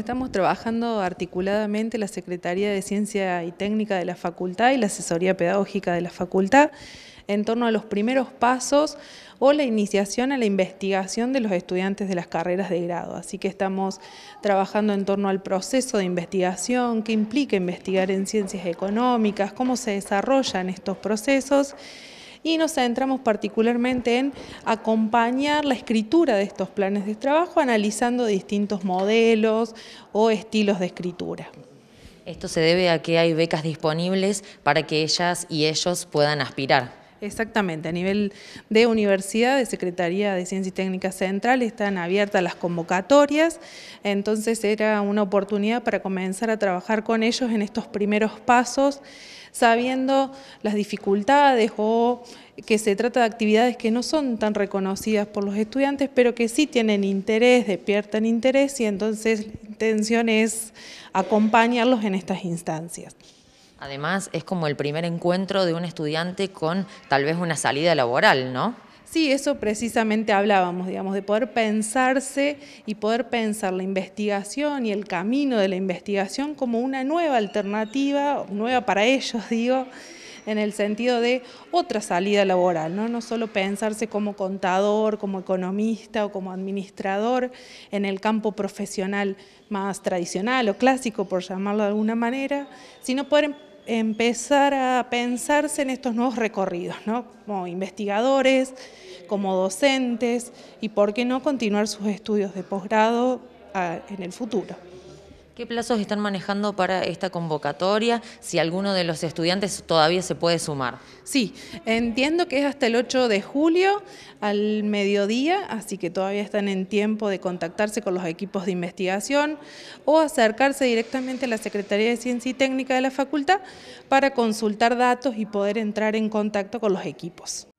Estamos trabajando articuladamente la Secretaría de Ciencia y Técnica de la Facultad y la Asesoría Pedagógica de la Facultad en torno a los primeros pasos o la iniciación a la investigación de los estudiantes de las carreras de grado. Así que estamos trabajando en torno al proceso de investigación, qué implica investigar en ciencias económicas, cómo se desarrollan estos procesos y nos centramos particularmente en acompañar la escritura de estos planes de trabajo analizando distintos modelos o estilos de escritura. Esto se debe a que hay becas disponibles para que ellas y ellos puedan aspirar exactamente. A nivel de universidad, de Secretaría de Ciencia y Técnica Central, están abiertas las convocatorias, entonces era una oportunidad para comenzar a trabajar con ellos en estos primeros pasos, sabiendo las dificultades o que se trata de actividades que no son tan reconocidas por los estudiantes, pero que sí tienen interés, despiertan interés y entonces la intención es acompañarlos en estas instancias. Además, es como el primer encuentro de un estudiante con tal vez una salida laboral, ¿no? Sí, eso precisamente hablábamos, digamos, de poder pensarse y poder pensar la investigación y el camino de la investigación como una nueva alternativa, nueva para ellos, digo, en el sentido de otra salida laboral, ¿no? no solo pensarse como contador, como economista o como administrador en el campo profesional más tradicional o clásico, por llamarlo de alguna manera, sino poder empezar a pensarse en estos nuevos recorridos, ¿no? como investigadores, como docentes y por qué no continuar sus estudios de posgrado ah, en el futuro. ¿Qué plazos están manejando para esta convocatoria? Si alguno de los estudiantes todavía se puede sumar. Sí, entiendo que es hasta el 8 de julio al mediodía, así que todavía están en tiempo de contactarse con los equipos de investigación o acercarse directamente a la Secretaría de Ciencia y Técnica de la Facultad para consultar datos y poder entrar en contacto con los equipos.